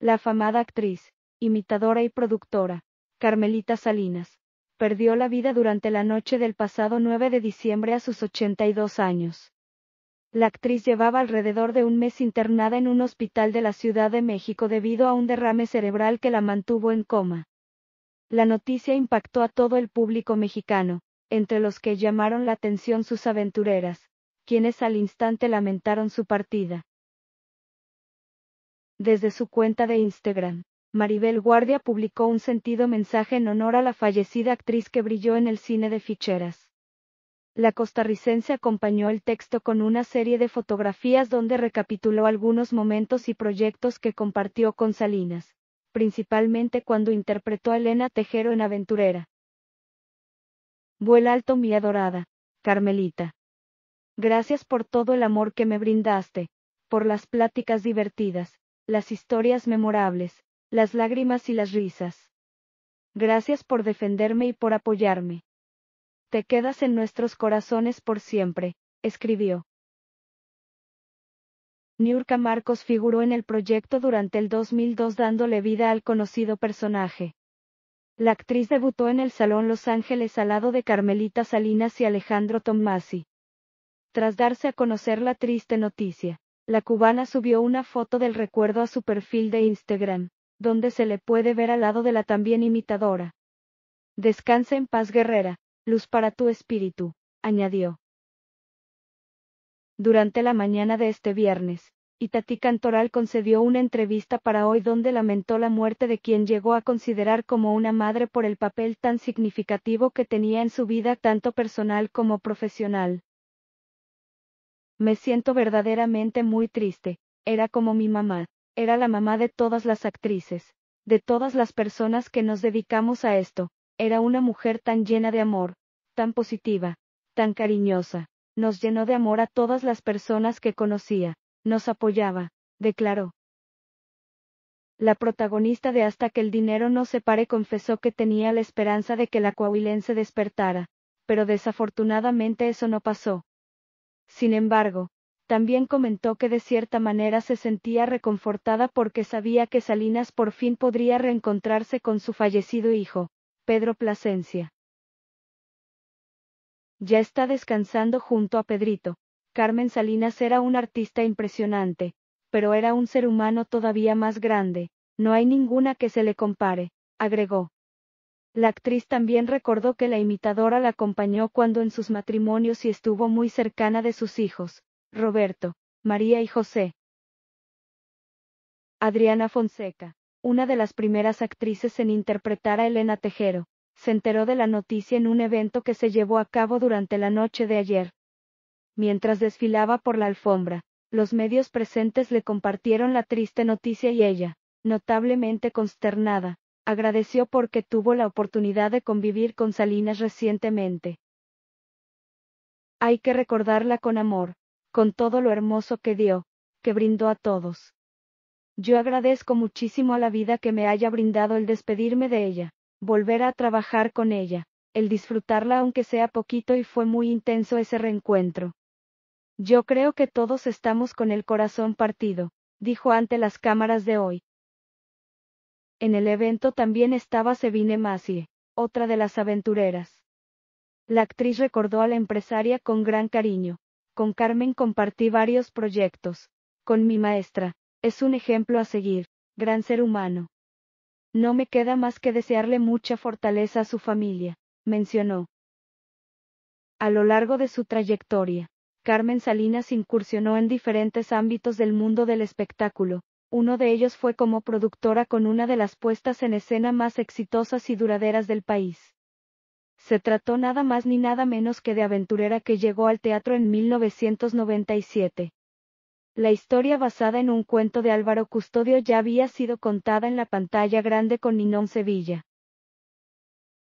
La afamada actriz, imitadora y productora, Carmelita Salinas, perdió la vida durante la noche del pasado 9 de diciembre a sus 82 años. La actriz llevaba alrededor de un mes internada en un hospital de la Ciudad de México debido a un derrame cerebral que la mantuvo en coma. La noticia impactó a todo el público mexicano, entre los que llamaron la atención sus aventureras, quienes al instante lamentaron su partida. Desde su cuenta de Instagram, Maribel Guardia publicó un sentido mensaje en honor a la fallecida actriz que brilló en el cine de ficheras. La costarricense acompañó el texto con una serie de fotografías donde recapituló algunos momentos y proyectos que compartió con Salinas, principalmente cuando interpretó a Elena Tejero en Aventurera. Vuela alto mi adorada, Carmelita. Gracias por todo el amor que me brindaste, por las pláticas divertidas, las historias memorables, las lágrimas y las risas. Gracias por defenderme y por apoyarme. Te quedas en nuestros corazones por siempre, escribió. Niurka Marcos figuró en el proyecto durante el 2002 dándole vida al conocido personaje. La actriz debutó en el Salón Los Ángeles al lado de Carmelita Salinas y Alejandro Tomasi. Tras darse a conocer la triste noticia, la cubana subió una foto del recuerdo a su perfil de Instagram, donde se le puede ver al lado de la también imitadora. Descansa en paz guerrera, luz para tu espíritu, añadió. Durante la mañana de este viernes, Itatí Cantoral concedió una entrevista para hoy donde lamentó la muerte de quien llegó a considerar como una madre por el papel tan significativo que tenía en su vida tanto personal como profesional. Me siento verdaderamente muy triste, era como mi mamá, era la mamá de todas las actrices, de todas las personas que nos dedicamos a esto, era una mujer tan llena de amor, tan positiva, tan cariñosa, nos llenó de amor a todas las personas que conocía, nos apoyaba, declaró. La protagonista de Hasta que el dinero no se pare confesó que tenía la esperanza de que la coahuilense despertara, pero desafortunadamente eso no pasó, sin embargo, también comentó que de cierta manera se sentía reconfortada porque sabía que Salinas por fin podría reencontrarse con su fallecido hijo, Pedro Plasencia. Ya está descansando junto a Pedrito. Carmen Salinas era un artista impresionante, pero era un ser humano todavía más grande, no hay ninguna que se le compare, agregó. La actriz también recordó que la imitadora la acompañó cuando en sus matrimonios y estuvo muy cercana de sus hijos, Roberto, María y José. Adriana Fonseca, una de las primeras actrices en interpretar a Elena Tejero, se enteró de la noticia en un evento que se llevó a cabo durante la noche de ayer. Mientras desfilaba por la alfombra, los medios presentes le compartieron la triste noticia y ella, notablemente consternada, agradeció porque tuvo la oportunidad de convivir con Salinas recientemente. Hay que recordarla con amor, con todo lo hermoso que dio, que brindó a todos. Yo agradezco muchísimo a la vida que me haya brindado el despedirme de ella, volver a trabajar con ella, el disfrutarla aunque sea poquito y fue muy intenso ese reencuentro. Yo creo que todos estamos con el corazón partido, dijo ante las cámaras de hoy, en el evento también estaba Sevine Macie, otra de las aventureras. La actriz recordó a la empresaria con gran cariño. Con Carmen compartí varios proyectos. Con mi maestra, es un ejemplo a seguir, gran ser humano. No me queda más que desearle mucha fortaleza a su familia, mencionó. A lo largo de su trayectoria, Carmen Salinas incursionó en diferentes ámbitos del mundo del espectáculo, uno de ellos fue como productora con una de las puestas en escena más exitosas y duraderas del país. Se trató nada más ni nada menos que de aventurera que llegó al teatro en 1997. La historia basada en un cuento de Álvaro Custodio ya había sido contada en la pantalla grande con Ninón Sevilla.